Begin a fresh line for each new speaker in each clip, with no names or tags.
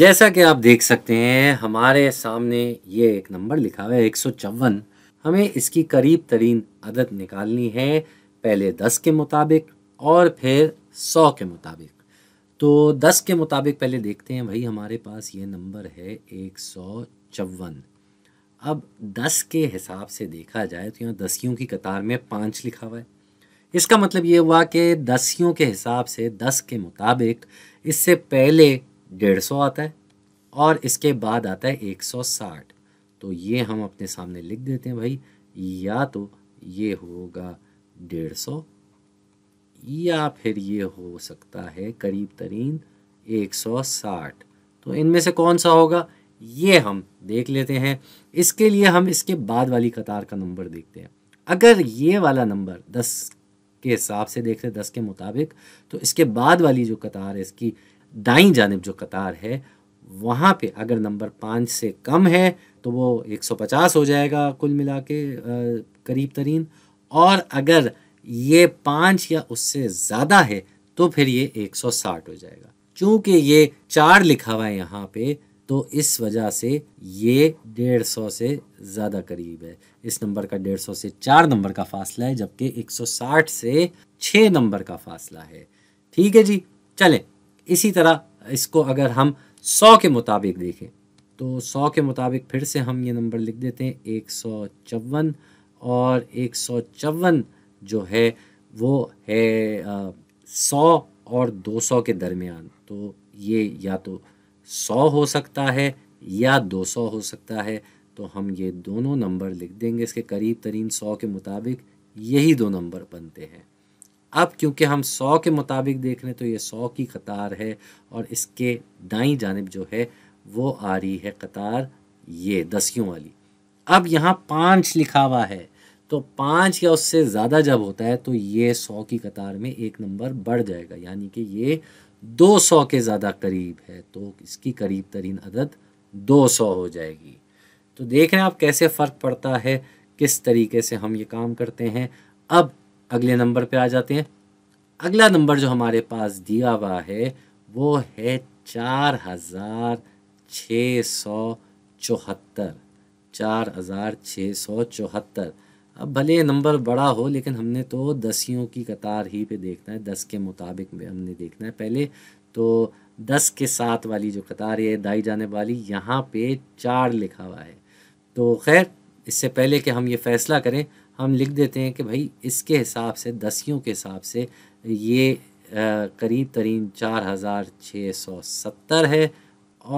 जैसा कि आप देख सकते हैं हमारे सामने ये एक नंबर लिखा हुआ है एक हमें इसकी करीब तरीन अदद निकालनी है पहले दस के मुताबिक और फिर सौ के मुताबिक तो दस के मुताबिक पहले देखते हैं भाई हमारे पास ये नंबर है एक सौ चौवन अब दस के हिसाब से देखा जाए तो यहाँ दसियों की कतार में पाँच लिखा हुआ है इसका मतलब ये हुआ कि दसियों के हिसाब से दस के मुताबिक इससे पहले डेढ़ सौ आता है और इसके बाद आता है एक सौ साठ तो ये हम अपने सामने लिख देते हैं भाई या तो ये होगा डेढ़ सौ या फिर ये हो सकता है करीब तरीन एक सौ साठ तो इनमें से कौन सा होगा ये हम देख लेते हैं इसके लिए हम इसके बाद वाली कतार का नंबर देखते हैं अगर ये वाला नंबर दस के हिसाब से देख रहे दस के मुताबिक तो इसके बाद वाली जो कतार है इसकी दाई जानब जो कतार है वहाँ पे अगर नंबर पाँच से कम है तो वो 150 हो जाएगा कुल मिला के करीब तरीन और अगर ये पाँच या उससे ज़्यादा है तो फिर ये 160 हो जाएगा क्योंकि ये चार लिखा हुआ है यहाँ पे तो इस वजह से ये डेढ़ सौ से ज़्यादा करीब है इस नंबर का डेढ़ सौ से चार नंबर का फासला है जबकि 160 से छः नंबर का फासला है ठीक है जी चलें इसी तरह इसको अगर हम सौ के मुताबिक देखें तो सौ के मुताबिक फिर से हम ये नंबर लिख देते हैं एक सौ चौवन और एक सौ चौवन जो है वो है सौ और दो सौ के दरमियान तो ये या तो सौ हो सकता है या दो सौ हो सकता है तो हम ये दोनों नंबर लिख देंगे इसके करीब तरीन सौ के मुताबिक यही दो नंबर बनते हैं अब क्योंकि हम सौ के मुताबिक देख रहे हैं तो ये सौ की कतार है और इसके दाई जानब जो है वो आ रही है कतार ये दसियों वाली अब यहाँ पाँच लिखा हुआ है तो पाँच या उससे ज़्यादा जब होता है तो ये सौ की कतार में एक नंबर बढ़ जाएगा यानी कि ये दो सौ के ज़्यादा करीब है तो इसकी करीब तरीन अदद दो सौ हो जाएगी तो देख रहे हैं आप कैसे फ़र्क पड़ता है किस तरीके से हम ये काम करते हैं अब अगले नंबर पे आ जाते हैं अगला नंबर जो हमारे पास दिया हुआ है वो है चार हज़ार छः सौ चौहत्तर चार हज़ार छः सौ चौहत्तर अब भले नंबर बड़ा हो लेकिन हमने तो दसियों की कतार ही पे देखना है दस के मुताबिक हमने देखना है पहले तो दस के साथ वाली जो कतार है दाई जाने वाली यहाँ पे चार लिखा हुआ है तो खैर इससे पहले कि हम ये फ़ैसला करें हम लिख देते हैं कि भाई इसके हिसाब से दसियों के हिसाब से ये करीब तरीन चार हज़ार छः सौ सत्तर है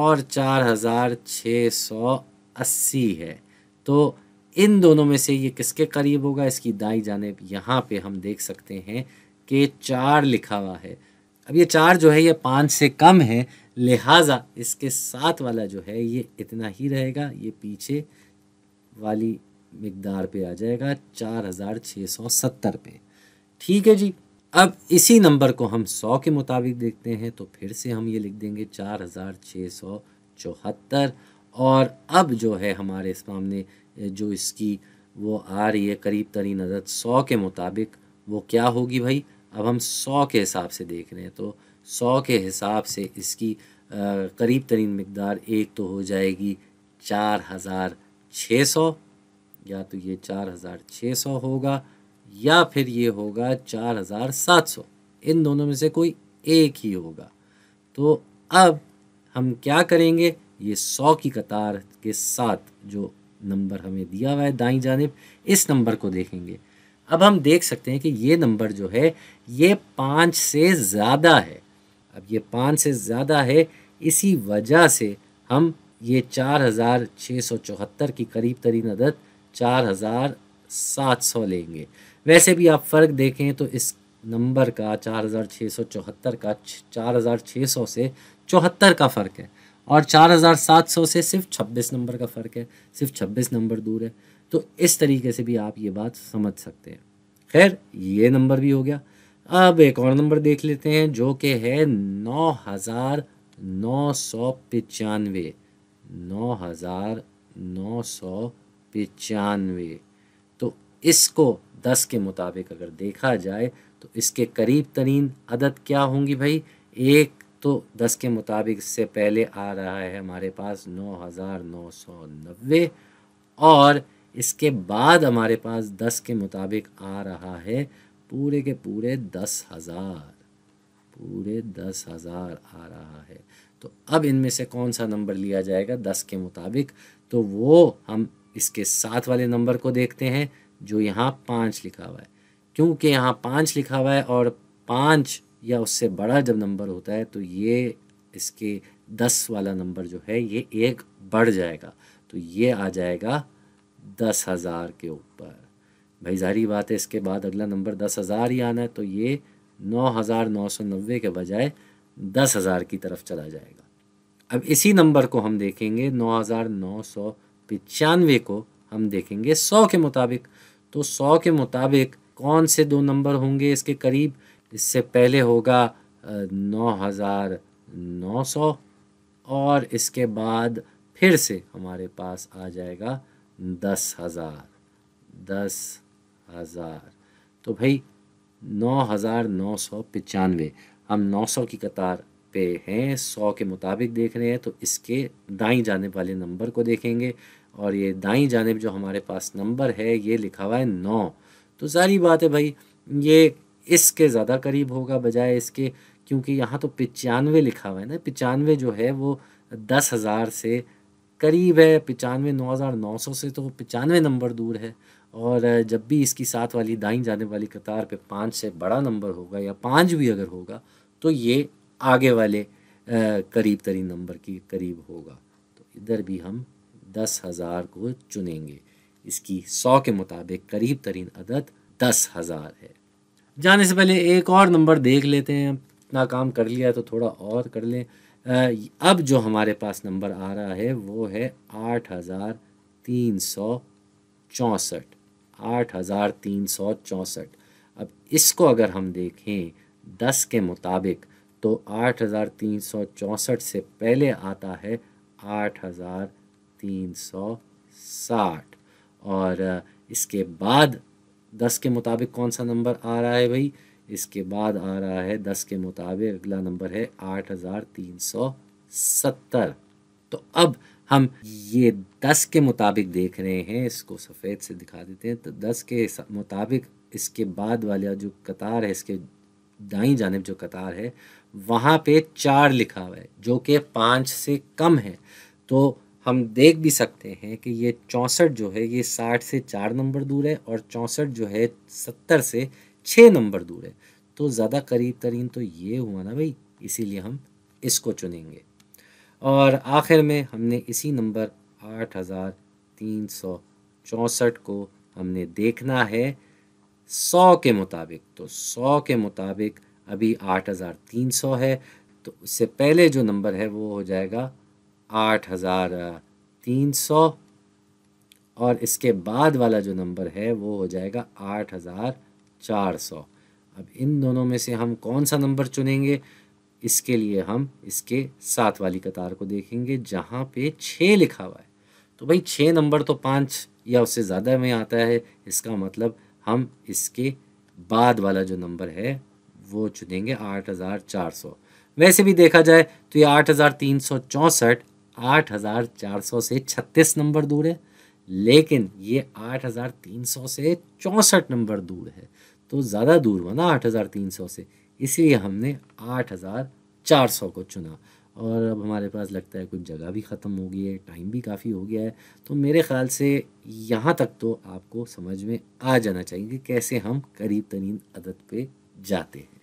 और चार हज़ार छः सौ अस्सी है तो इन दोनों में से ये किसके करीब होगा इसकी दाई जानेब यहाँ पे हम देख सकते हैं कि चार लिखा हुआ है अब ये चार जो है ये पाँच से कम है लिहाजा इसके साथ वाला जो है ये इतना ही रहेगा ये पीछे वाली मकदार पे आ जाएगा चार हज़ार छः सौ सत्तर पे ठीक है जी अब इसी नंबर को हम सौ के मुताबिक देखते हैं तो फिर से हम ये लिख देंगे चार हज़ार छः सौ चौहत्तर और अब जो है हमारे सामने जो इसकी वो आ रही है करीब तरीन अदद सौ के मुताबिक वो क्या होगी भाई अब हम सौ के हिसाब से देख रहे हैं तो सौ के हिसाब से इसकी करीब तरीन मकदार एक तो हो जाएगी चार हज़ार छः सौ या तो ये चार हज़ार छः सौ होगा या फिर ये होगा चार हज़ार सात सौ इन दोनों में से कोई एक ही होगा तो अब हम क्या करेंगे ये सौ की कतार के साथ जो नंबर हमें दिया हुआ है दाई जानब इस नंबर को देखेंगे अब हम देख सकते हैं कि ये नंबर जो है ये पाँच से ज़्यादा है अब ये पाँच से ज़्यादा है इसी वजह से हम ये चार हज़ार छः सौ चौहत्तर की करीब तरीन अदद चार हज़ार सात सौ लेंगे वैसे भी आप फ़र्क देखें तो इस नंबर का चार हज़ार छः सौ चौहत्तर का चार हज़ार छः सौ से चौहत्तर का फ़र्क है और चार हज़ार सात सौ से सिर्फ छब्बीस नंबर का फ़र्क है सिर्फ छब्बीस नंबर दूर है तो इस तरीके से भी आप ये बात समझ सकते हैं खैर ये नंबर भी हो गया अब एक और नंबर देख लेते हैं जो कि है नौ हज़ार नौ सौ पचानवे नौ हज़ार नौ सौ पचानवे तो इसको दस के मुताबिक अगर देखा जाए तो इसके करीब तरीन अदद क्या होंगी भाई एक तो दस के मुताबिक इससे पहले आ रहा है हमारे पास नौ हज़ार नौ सौ नब्बे और इसके बाद हमारे पास दस के मुताबिक आ रहा है पूरे के पूरे दस हज़ार पूरे दस हज़ार आ रहा है तो अब इनमें से कौन सा नंबर लिया जाएगा दस के मुताबिक तो वो हम इसके साथ वाले नंबर को देखते हैं जो यहाँ पाँच लिखा हुआ है क्योंकि यहाँ पाँच लिखा हुआ है और पाँच या उससे बड़ा जब नंबर होता है तो ये इसके दस वाला नंबर जो है ये एक बढ़ जाएगा तो ये आ जाएगा दस हज़ार के ऊपर भाई जारी बात है इसके बाद अगला नंबर दस हज़ार ही आना है तो ये नौ हज़ार नौ सौ नब्बे के बजाय दस हज़ार की तरफ चला जाएगा अब इसी नंबर को हम देखेंगे नौ हज़ार नौ सौ पचानवे को हम देखेंगे सौ के मुताबिक तो सौ के मुताबिक कौन से दो नंबर होंगे इसके करीब इससे पहले होगा नौ हज़ार नौ सौ और इसके बाद फिर से हमारे पास आ जाएगा दस हज़ार दस हज़ार तो भाई नौ हज़ार नौ सौ पचानवे हम नौ सौ की कतार पे हैं सौ के मुताबिक देख रहे हैं तो इसके दाई जाने वाले नंबर को देखेंगे और ये दाई जानेब जो हमारे पास नंबर है ये लिखा हुआ है नौ तो सारी बात है भाई ये इसके ज़्यादा करीब होगा बजाय इसके क्योंकि यहाँ तो पचानवे लिखा हुआ है ना पचानवे जो है वो दस हज़ार से करीब है पचानवे नौ हज़ार नौ सौ से तो पचानवे नंबर दूर है और जब भी इसकी साथ वाली दाई जाने वाली कतार पे पाँच से बड़ा नंबर होगा या पाँच भी अगर होगा तो ये आगे वाले करीब तरीन नंबर के करीब होगा तो इधर भी हम दस हज़ार को चुनेंगे इसकी सौ के मुताबिक करीब तरीन अदद दस हज़ार है जाने से पहले एक और नंबर देख लेते हैं इतना काम कर लिया तो थोड़ा और कर लें अब जो हमारे पास नंबर आ रहा है वो है आठ हज़ार तीन सौ चौंसठ आठ हज़ार तीन सौ चौंसठ अब इसको अगर हम देखें दस के मुताबिक तो आठ हज़ार तीन सौ चौंसठ से पहले आता है आठ हज़ार तीन सौ साठ और इसके बाद दस के मुताबिक कौन सा नंबर आ रहा है भाई इसके बाद आ रहा है दस के मुताबिक अगला नंबर है आठ हज़ार तीन सौ सत्तर तो अब हम ये दस के मुताबिक देख रहे हैं इसको सफ़ेद से दिखा देते हैं तो दस के मुताबिक इसके बाद वाला जो कतार है इसके दाई जानब जो कतार है वहाँ पे चार लिखा हुआ है जो कि पाँच से कम है तो हम देख भी सकते हैं कि ये चौंसठ जो है ये साठ से चार नंबर दूर है और चौंसठ जो है सत्तर से छः नंबर दूर है तो ज़्यादा करीब तरीन तो ये हुआ ना भाई इसीलिए हम इसको चुनेंगे और आखिर में हमने इसी नंबर आठ हज़ार तीन सौ चौंसठ को हमने देखना है सौ के मुताबिक तो सौ के मुताबिक अभी आठ हज़ार तीन सौ है तो उससे पहले जो नंबर है वो हो जाएगा आठ हज़ार तीन सौ और इसके बाद वाला जो नंबर है वो हो जाएगा आठ हज़ार चार सौ अब इन दोनों में से हम कौन सा नंबर चुनेंगे इसके लिए हम इसके साथ वाली कतार को देखेंगे जहाँ पे छः लिखा हुआ है तो भाई छः नंबर तो पाँच या उससे ज़्यादा में आता है इसका मतलब हम इसके बाद वाला जो नंबर है वो चुनेंगे आठ हज़ार चार सौ वैसे भी देखा जाए तो ये आठ हज़ार तीन सौ चौंसठ आठ हज़ार चार सौ से छत्तीस नंबर दूर है लेकिन ये आठ हज़ार तीन सौ से चौंसठ नंबर दूर है तो ज़्यादा दूर हुआ ना आठ हज़ार तीन सौ से इसलिए हमने आठ हज़ार चार सौ को चुना और अब हमारे पास लगता है कुछ जगह भी ख़त्म हो गई है टाइम भी काफ़ी हो गया है तो मेरे ख़्याल से यहाँ तक तो आपको समझ में आ जाना चाहिए कि कैसे हम करीब तरीन अदद पे जाते हैं